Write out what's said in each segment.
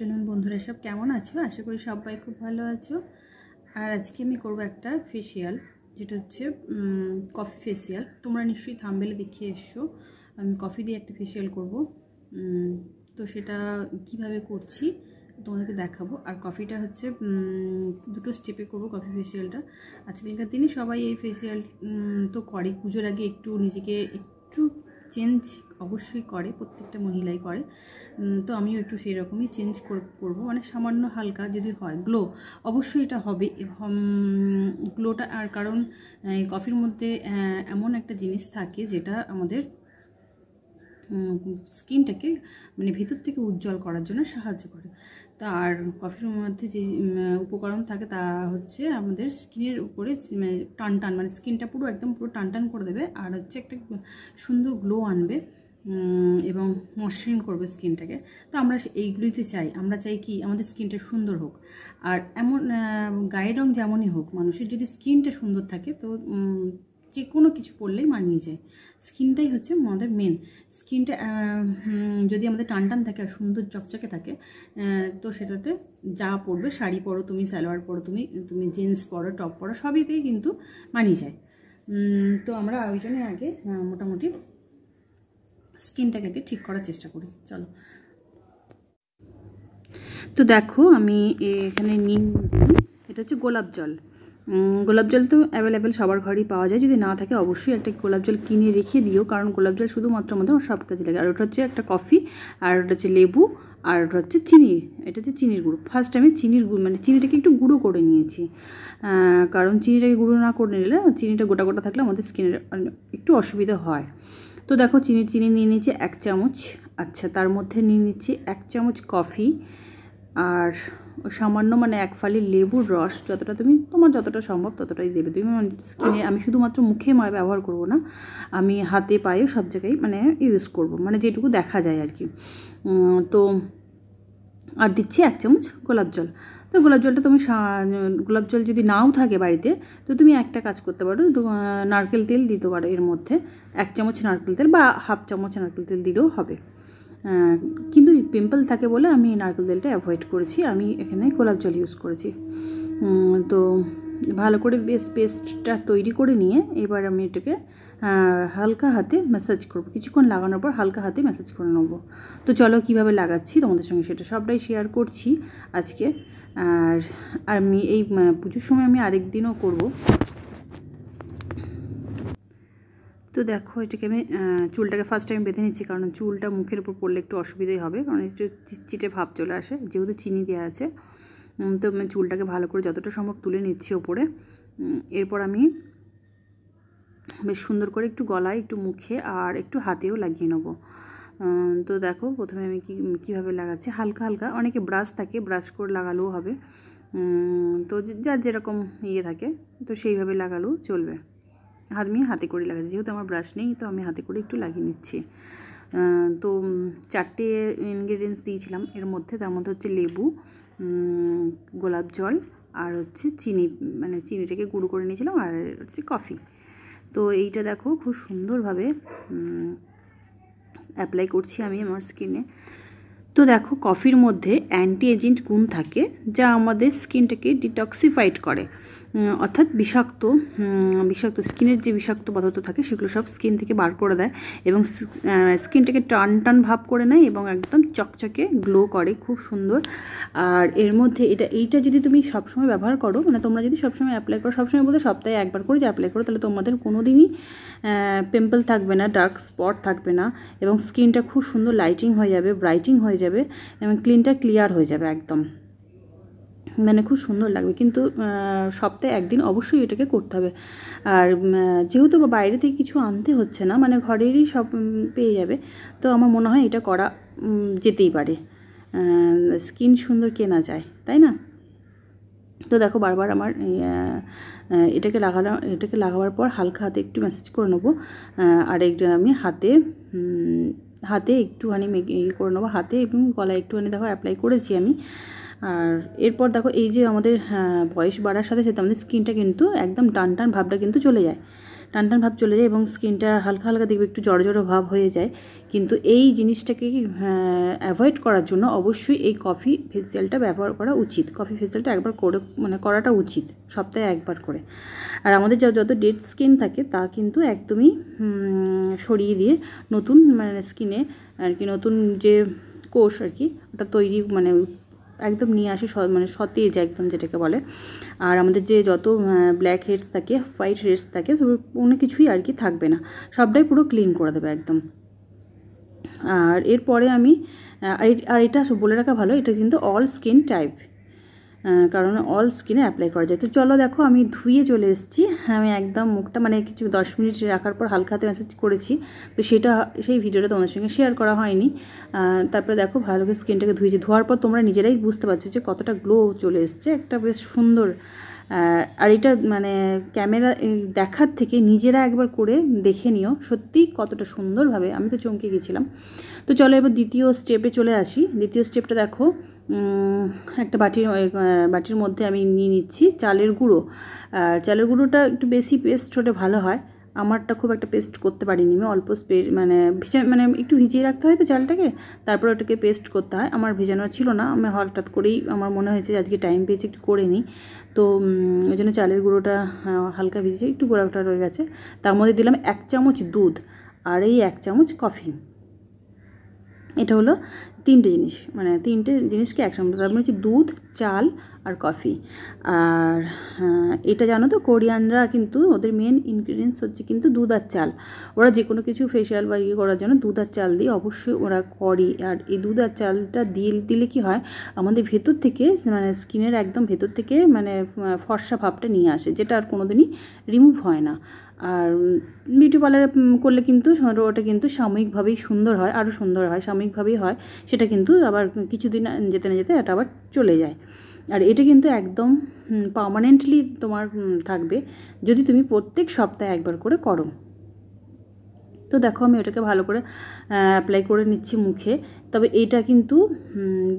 Afternoon বন্ধুরা সব কেমন আছো আশা করি সবাই খুব ভালো আছো আর আজকে আমি করব একটা ফেসিয়াল যেটা হচ্ছে কফি ফেসিয়াল তোমরা নিশ্চয়ই থামবেলে দেখিয়ে এসছো আমি কফি দিয়ে একটা ফেসিয়াল করব তো সেটা কিভাবে করছি তোমাদেরকে দেখাবো আর কফিটা হচ্ছে দুটো স্টেপে করব কফি ফেসিয়ালটা আজকালকার দিনে সবাই এই ফেসিয়াল তো করে পুজোর আগে একটু নিজেকে একটু চেঞ্জ অবশ্যই করে প্রত্যেকটা মহিলাই করে তো আমিও একটু সেই রকমই চেঞ্জ করব মানে সামান্য হালকা যদি হয় গ্লো অবশ্যই এটা হবে গ্লোটা আর কারণ কফির মধ্যে এমন একটা জিনিস থাকে যেটা আমাদের স্কিনটাকে মানে ভিতর থেকে উজ্জ্বল করার জন্য সাহায্য করে আর কফির মধ্যে যে উপকরণ থাকে তা হচ্ছে আমাদের স্কিনের উপরে মানে টান টান মানে স্কিনটা পুরো একদম পুরো টান টান করে দেবে আর হচ্ছে একটা সুন্দর গ্লো আনবে এবং মসৃণ করবে স্কিনটাকে তো আমরা এইগুলিতে চাই আমরা চাই কি আমাদের স্কিনটা সুন্দর হোক আর এমন গায়ের রং যেমনই হোক মানুষের যদি স্কিনটা সুন্দর থাকে তো যে কোনো কিছু পরলেই মানিয়ে যায় স্কিনটাই হচ্ছে আমাদের মেন স্কিনটা যদি আমাদের টান টান থাকে আর সুন্দর চকচকে থাকে তো সেটাতে যা পরবে শাড়ি পরো তুমি সালোয়ার পরো তুমি তুমি জিন্স পরো টপ পরো সবইতেই কিন্তু মানিয়ে যায় তো আমরা ওই জন্য আগে মোটামুটি স্কিনটাকে আগে ঠিক করার চেষ্টা করি চলো তো দেখো আমি এখানে নিম এটা হচ্ছে গোলাপ জল গোলাপ জল তো অ্যাভেলেবেল সবার ঘরেই পাওয়া যায় যদি না থাকে অবশ্যই একটা গোলাপ জল কিনে রেখে দিও কারণ গোলাপ জল শুধুমাত্র আমাদের সব কাজে লাগে আর ওটা হচ্ছে একটা কফি আর ওটা হচ্ছে লেবু আর ওটা হচ্ছে চিনি এটা হচ্ছে চিনির গুঁড়ো ফার্স্ট আমি চিনির গুঁড়ো মানে চিনিটাকে একটু গুঁড়ো করে নিয়েছি কারণ চিনিটাকে গুঁড়ো না করে নিলে চিনিটা গোটা গোটা থাকলে আমাদের স্কিনের মানে একটু অসুবিধা হয় তো দেখো চিনির চিনি নিয়ে নিচ্ছি এক চামচ আচ্ছা তার মধ্যে নিয়ে নিচ্ছি এক চামচ কফি আর সামান্য মানে এক ফালি লেবুর রস যতটা তুমি তোমার যতটা সম্ভব ততটাই দেবে তুমি স্কিনে মানে আমি শুধুমাত্র মুখে ময় ব্যবহার করব না আমি হাতে পায়েও সব জায়গায় মানে ইউজ করব মানে যেটুকু দেখা যায় আর কি তো আর দিচ্ছি এক চামচ গোলাপ জল তো গোলাপ জলটা তুমি গোলাপ জল যদি নাও থাকে বাড়িতে তো তুমি একটা কাজ করতে পারো নারকেল তেল দিতে পারো এর মধ্যে এক চামচ নারকেল তেল বা হাফ চামচ নারকেল তেল দিলেও হবে কিন্তু পিম্পল থাকে বলে আমি নারকেল তেলটা অ্যাভয়েড করেছি আমি এখানে গোলাপ জল ইউজ করেছি তো ভালো করে বেশ পেস্টটা তৈরি করে নিয়ে এবার আমি এটাকে হালকা হাতে ম্যাসাজ করব কিছুক্ষণ লাগানোর পর হালকা হাতে ম্যাসাজ করে নেবো তো চলো কিভাবে লাগাচ্ছি তোমাদের সঙ্গে সেটা সবটাই শেয়ার করছি আজকে আর আমি এই পুজোর সময় আমি আরেক দিনও করবো তো দেখো এটাকে আমি চুলটাকে ফার্স্ট টাইম বেঁধে নিচ্ছি কারণ চুলটা মুখের উপর পড়লে একটু অসুবিধাই হবে কারণ একটু চিটচিটে ভাব চলে আসে যেহেতু চিনি দেওয়া আছে তো আমি চুলটাকে ভালো করে যতটা সম্ভব তুলে নিচ্ছি ওপরে এরপর আমি বেশ সুন্দর করে একটু গলায় একটু মুখে আর একটু হাতেও লাগিয়ে নেব তো দেখো প্রথমে আমি কি কীভাবে লাগাচ্ছি হালকা হালকা অনেকে ব্রাশ থাকে ব্রাশ করে লাগালেও হবে তো যার যেরকম ইয়ে থাকে তো সেইভাবে লাগালেও চলবে আমি হাতে করে লাগাচ্ছি যেহেতু আমার ব্রাশ নেই তো আমি হাতে করে একটু লাগিয়ে নিচ্ছি তো চারটে ইনগ্রেডিয়েন্টস দিয়েছিলাম এর মধ্যে তার মধ্যে হচ্ছে লেবু গোলাপ জল আর হচ্ছে চিনি মানে চিনিটাকে গুঁড়ো করে নিয়েছিলাম আর হচ্ছে কফি তো এইটা দেখো খুব সুন্দরভাবে অ্যাপ্লাই করছি আমি আমার স্কিনে তো দেখো কফির মধ্যে অ্যান্টি এজেন্ট গুণ থাকে যা আমাদের স্কিনটাকে ডিটক্সিফাইড করে অর্থাৎ বিষাক্ত বিষাক্ত স্কিনের যে বিষাক্ত পদার্থ থাকে সেগুলো সব স্কিন থেকে বার করে দেয় এবং স্কিনটাকে টান টান ভাব করে নেয় এবং একদম চকচকে গ্লো করে খুব সুন্দর আর এর মধ্যে এটা এইটা যদি তুমি সবসময় ব্যবহার করো মানে তোমরা যদি সবসময় অ্যাপ্লাই করো সবসময় বলতে সপ্তাহে একবার করে যে অ্যাপ্লাই করো তাহলে তোমাদের কোনো দিনই পিম্পল থাকবে না ডার্ক স্পট থাকবে না এবং স্কিনটা খুব সুন্দর লাইটিং হয়ে যাবে ব্রাইটিং হয়ে যাবে এবং ক্লিনটা ক্লিয়ার ক্লিয়ার হয়ে যাবে একদম মানে খুব সুন্দর লাগবে কিন্তু সপ্তাহে একদিন অবশ্যই এটাকে করতে হবে আর যেহেতু বাইরে থেকে কিছু আনতে হচ্ছে না মানে ঘরেরই সব পেয়ে যাবে তো আমার মনে হয় এটা করা যেতেই পারে স্কিন সুন্দর কেনা যায় তাই না তো দেখো বারবার আমার এটাকে লাগানো এটাকে লাগাবার পর হালকা হাতে একটু ম্যাসেজ করে নেবো আর একটু আমি হাতে হাতে একটুখানি ইয়ে করে নেবো হাতে এবং গলায় একটুখানি দেখো অ্যাপ্লাই করেছি আমি আর এরপর দেখো এই যে আমাদের হ্যাঁ, বয়স বাড়ার সাথে সাথে আমাদের স্কিনটা কিন্তু একদম টান টান ভাবটা কিন্তু চলে যায় টান টান ভাব চলে যায় এবং স্কিনটা হালকা হালকা দেখবে একটু জড়ো জড়ো ভাব হয়ে যায় কিন্তু এই জিনিসটাকে অ্যাভয়েড করার জন্য অবশ্যই এই কফি ফেসিয়ালটা ব্যবহার করা উচিত কফি ফেসিয়ালটা একবার করে মানে করাটা উচিত সপ্তাহে একবার করে আর আমাদের যা যত ডেড স্কিন থাকে তা কিন্তু একদমই সরিয়ে দিয়ে নতুন মানে স্কিনে আর কি নতুন যে কোষ আর কি ওটা তৈরি মানে একদম নিয়ে আসে মানে সতেজ একদম যেটাকে বলে আর আমাদের যে যত ব্ল্যাক হেডস থাকে হোয়াইট হেডস থাকে কোনো কিছুই আর কি থাকবে না সবটাই পুরো ক্লিন করে দেবে একদম আর এরপরে আমি আর এটা বলে রাখা ভালো এটা কিন্তু অল স্কিন টাইপ কারণ অল স্কিনে অ্যাপ্লাই করা যায় তো চলো দেখো আমি ধুয়ে চলে এসেছি আমি একদম মুখটা মানে কিছু দশ মিনিট রাখার পর হালকা হাতে ম্যাসেজ করেছি তো সেটা সেই ভিডিওটা তোমাদের সঙ্গে শেয়ার করা হয়নি তারপরে দেখো ভালো করে স্কিনটাকে ধুয়েছি ধোয়ার পর তোমরা নিজেরাই বুঝতে পারছো যে কতটা গ্লো চলে এসছে একটা বেশ সুন্দর আর এটা মানে ক্যামেরা দেখার থেকে নিজেরা একবার করে দেখে নিও সত্যি কতটা সুন্দরভাবে আমি তো চমকে গেছিলাম তো চলো এবার দ্বিতীয় স্টেপে চলে আসি দ্বিতীয় স্টেপটা দেখো একটা বাটির বাটির মধ্যে আমি নিয়ে নিচ্ছি চালের গুঁড়ো আর চালের গুঁড়োটা একটু বেশি পেস্ট হলে ভালো হয় আমারটা খুব একটা পেস্ট করতে পারিনি আমি অল্প স্পে মানে ভিজা মানে একটু ভিজিয়ে রাখতে হয় তো চালটাকে তারপর ওটাকে পেস্ট করতে হয় আমার ভেজানো ছিল না আমি হঠাৎ করেই আমার মনে হয়েছে আজকে টাইম পেয়েছি একটু করে নিই তো ওই জন্য চালের গুঁড়োটা হালকা ভিজে একটু গোড়াটা রয়ে গেছে তার মধ্যে দিলাম এক চামচ দুধ আর এই এক চামচ কফি এটা হলো তিনটে জিনিস মানে তিনটে জিনিসকে একসঙ্গে তার হচ্ছে দুধ চাল আর কফি আর হ্যাঁ, এটা জানো তো কোরিয়ানরা কিন্তু ওদের মেন ইনগ্রিডিয়েন্টস হচ্ছে কিন্তু দুধ আর চাল ওরা যে কোনো কিছু ফেশিয়াল বা ইয়ে করার জন্য দুধ আর চাল দিয়ে অবশ্যই ওরা করে আর এই দুধ আর চালটা দিয়ে দিলে কি হয় আমাদের ভেতর থেকে মানে স্কিনের একদম ভেতর থেকে মানে ফর্সা ভাবটা নিয়ে আসে যেটা আর কোনো দিনই রিমুভ হয় না আর বিউটি পার্লারে করলে কিন্তু ওটা কিন্তু সাময়িকভাবেই সুন্দর হয় আরও সুন্দর হয় সাময়িকভাবেই হয় সেটা এটা কিন্তু আবার কিছুদিন যেতে না যেতে এটা আবার চলে যায় আর এটা কিন্তু একদম পার্মানেন্টলি তোমার থাকবে যদি তুমি প্রত্যেক সপ্তাহে একবার করে করো তো দেখো আমি ওটাকে ভালো করে অ্যাপ্লাই করে নিচ্ছি মুখে তবে এটা কিন্তু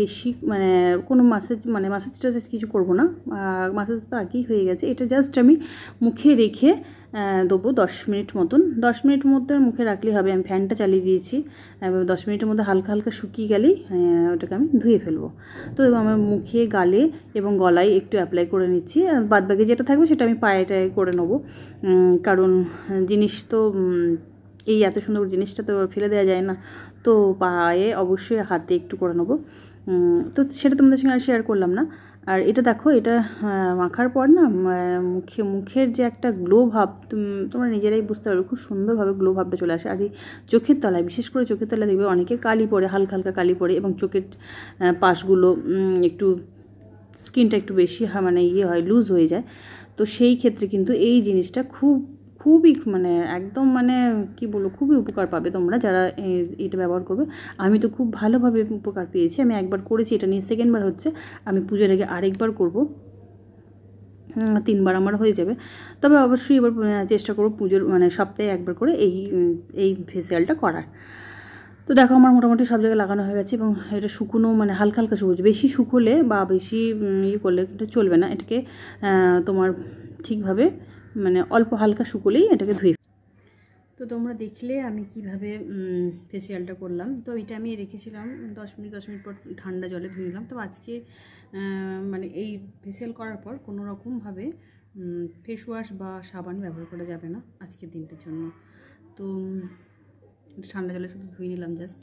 বেশি মানে কোনো মাসেজ মানে মাসেজ টাসেজ কিছু করব না মাসেজ তো আগেই হয়ে গেছে এটা জাস্ট আমি মুখে রেখে দেবো দশ মিনিট মতন দশ মিনিট মধ্যে মুখে রাখলেই হবে আমি ফ্যানটা চালিয়ে দিয়েছি দশ মিনিটের মধ্যে হালকা হালকা শুকিয়ে গেলেই ওটাকে আমি ধুয়ে ফেলবো তো আমার মুখে গালে এবং গলায় একটু অ্যাপ্লাই করে নিচ্ছি বাদবাকি যেটা থাকবে সেটা আমি পায়ে টায়ে করে নেবো কারণ জিনিস তো এই এত সুন্দর জিনিসটা তো ফেলে দেওয়া যায় না তো পায়ে অবশ্যই হাতে একটু করে নেবো তো সেটা তোমাদের সঙ্গে আর শেয়ার করলাম না আর এটা দেখো এটা মাখার পর না মুখে মুখের যে একটা গ্লো ভাব তোমরা নিজেরাই বুঝতে পারবে খুব সুন্দরভাবে গ্লো ভাবটা চলে আসে আর এই চোখের তলায় বিশেষ করে চোখের তলায় দেখবে অনেকে কালি পড়ে হালকা হালকা কালি পড়ে এবং চোখের পাশগুলো একটু স্কিনটা একটু বেশি মানে ইয়ে হয় লুজ হয়ে যায় তো সেই ক্ষেত্রে কিন্তু এই জিনিসটা খুব খুবই মানে একদম মানে কি বলবো খুবই উপকার পাবে তোমরা যারা এটা ব্যবহার করবে আমি তো খুব ভালোভাবে উপকার পেয়েছি আমি একবার করেছি এটা নিয়ে সেকেন্ডবার হচ্ছে আমি পুজোর আগে আরেকবার করব তিনবার আমার হয়ে যাবে তবে অবশ্যই এবার চেষ্টা করবো পুজোর মানে সপ্তাহে একবার করে এই এই ফেসিয়ালটা করার তো দেখো আমার মোটামুটি সব জায়গায় লাগানো হয়ে গেছে এবং এটা শুকনো মানে হালকা হালকা শুকো বেশি শুকোলে বা বেশি ইয়ে করলে চলবে না এটাকে তোমার ঠিকভাবে মানে অল্প হালকা শুকোলেই এটাকে ধুয়ে তো তোমরা দেখলে আমি কিভাবে ফেসিয়ালটা করলাম তো এটা আমি রেখেছিলাম দশ মিনিট দশ মিনিট পর ঠান্ডা জলে ধুয়ে নিলাম তো আজকে মানে এই ফেসিয়াল করার পর কোনো রকমভাবে ফেস ওয়াশ বা সাবান ব্যবহার করা যাবে না আজকের দিনটার জন্য তো ঠান্ডা জলে শুধু ধুয়ে নিলাম জাস্ট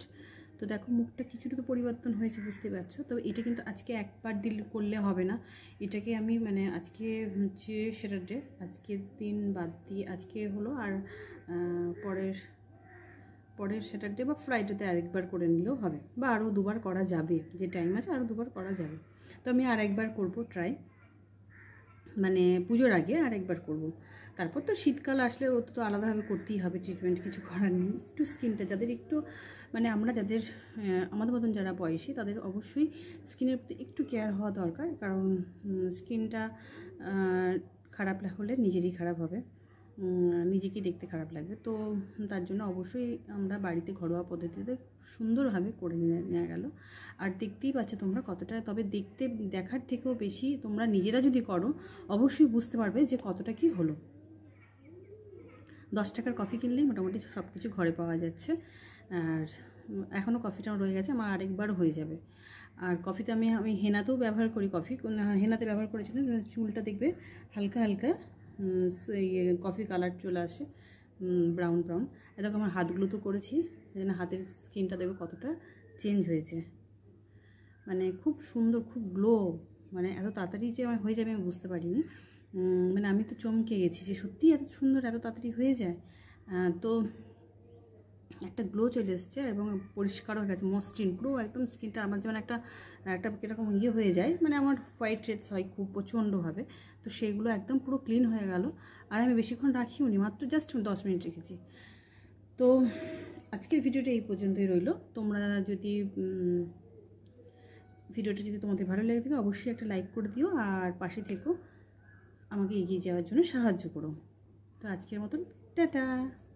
তো দেখো মুখটা কিছুটুকু পরিবর্তন হয়েছে বুঝতে পারছো তো এটা কিন্তু আজকে একবার দিল করলে হবে না এটাকে আমি মানে আজকে হচ্ছে স্যাটারডে আজকের দিন বাদ দিয়ে আজকে হলো আর পরের পরের স্যাটারডে বা ফ্রাইডেতে আরেকবার করে নিলেও হবে বা আরও দুবার করা যাবে যে টাইম আছে আরও দুবার করা যাবে তো আমি আর একবার করবো ট্রাই মানে পুজোর আগে আর একবার করব। তারপর তো শীতকাল আসলে ও তো আলাদাভাবে করতেই হবে ট্রিটমেন্ট কিছু করার নেই একটু স্কিনটা যাদের একটু মানে আমরা যাদের আমাদের মতন যারা বয়সী তাদের অবশ্যই স্কিনের প্রতি একটু কেয়ার হওয়া দরকার কারণ স্কিনটা খারাপ হলে নিজেরই খারাপ হবে নিজেকেই দেখতে খারাপ লাগবে তো তার জন্য অবশ্যই আমরা বাড়িতে ঘরোয়া পদ্ধতিতে সুন্দরভাবে করে নেওয়া গেল আর দেখতেই পাচ্ছ তোমরা কতটা তবে দেখতে দেখার থেকেও বেশি তোমরা নিজেরা যদি করো অবশ্যই বুঝতে পারবে যে কতটা কি হলো দশ টাকার কফি কিনলেই মোটামুটি সব কিছু ঘরে পাওয়া যাচ্ছে আর এখনও কফিটা রয়ে গেছে আমার আরেকবার হয়ে যাবে আর কফিতে আমি আমি হেনাতেও ব্যবহার করি কফি হেনাতে ব্যবহার করেছিলাম চুলটা দেখবে হালকা হালকা কফি কালার চলে আসে ব্রাউন ব্রাউন দেখো আমার হাতগুলো তো করেছি এখানে হাতের স্কিনটা দেখো কতটা চেঞ্জ হয়েছে মানে খুব সুন্দর খুব গ্লো মানে এত তাড়াতাড়ি যে আমার হয়ে যাবে আমি বুঝতে পারিনি মানে আমি তো চমকে গেছি যে সত্যি এত সুন্দর এত তাড়াতাড়ি হয়ে যায় তো একটা গ্লো চলে এসছে এবং পরিষ্কার হয়ে গেছে মসৃণ পুরো একদম স্কিনটা আমার যেমন একটা একটা কীরকম ইয়ে হয়ে যায় মানে আমার হোয়াইট রেডস হয় খুব প্রচণ্ডভাবে তো সেইগুলো একদম পুরো ক্লিন হয়ে গেল আর আমি বেশিক্ষণ রাখিও নি মাত্র জাস্ট দশ মিনিট রেখেছি তো আজকের ভিডিওটা এই পর্যন্তই রইল তোমরা যদি ভিডিওটা যদি তোমাদের ভালো লেগে থাকে অবশ্যই একটা লাইক করে দিও আর পাশে থেকেও আমাকে এগিয়ে যাওয়ার জন্য সাহায্য করো তো আজকের মতন টাটা